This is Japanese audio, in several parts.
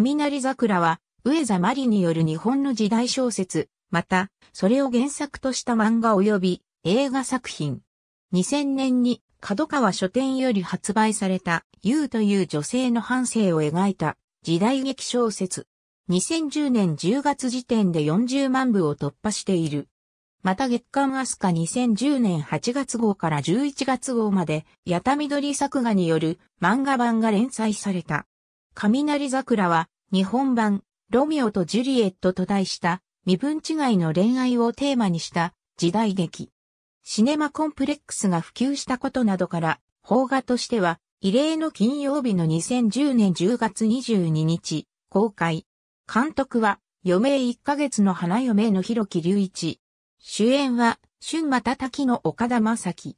雷桜は、上座マリによる日本の時代小説、また、それを原作とした漫画及び映画作品。2000年に角川書店より発売された、ユという女性の半生を描いた時代劇小説。2010年10月時点で40万部を突破している。また月刊アスカ2010年8月号から11月号まで、八田緑作画による漫画版が連載された。雷桜は日本版ロミオとジュリエットと題した身分違いの恋愛をテーマにした時代劇。シネマコンプレックスが普及したことなどから邦画としては異例の金曜日の2010年10月22日公開。監督は余命1ヶ月の花嫁の広木隆一。主演は春たたきの岡田正樹。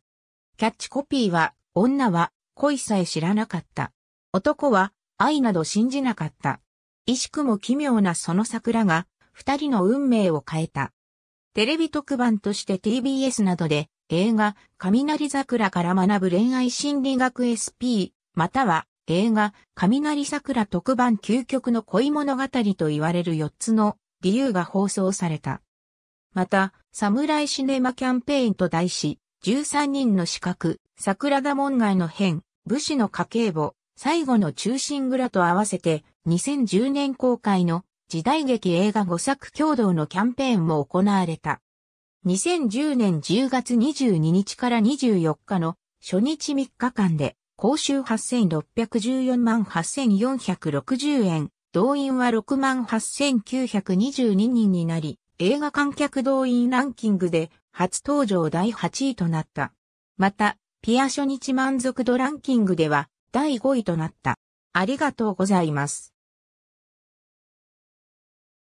キャッチコピーは女は恋さえ知らなかった。男は愛など信じなかった。意識も奇妙なその桜が、二人の運命を変えた。テレビ特番として TBS などで、映画、雷桜から学ぶ恋愛心理学 SP、または映画、雷桜特番究極の恋物語と言われる四つの理由が放送された。また、侍シネマキャンペーンと題し、13人の資格、桜田門外の変、武士の家計簿、最後の中心蔵と合わせて2010年公開の時代劇映画5作共同のキャンペーンも行われた。2010年10月22日から24日の初日3日間で、公衆8614万8460円、動員は6万8922人になり、映画観客動員ランキングで初登場第8位となった。また、ピア初日満足度ランキングでは、第5位となった。ありがとうございます。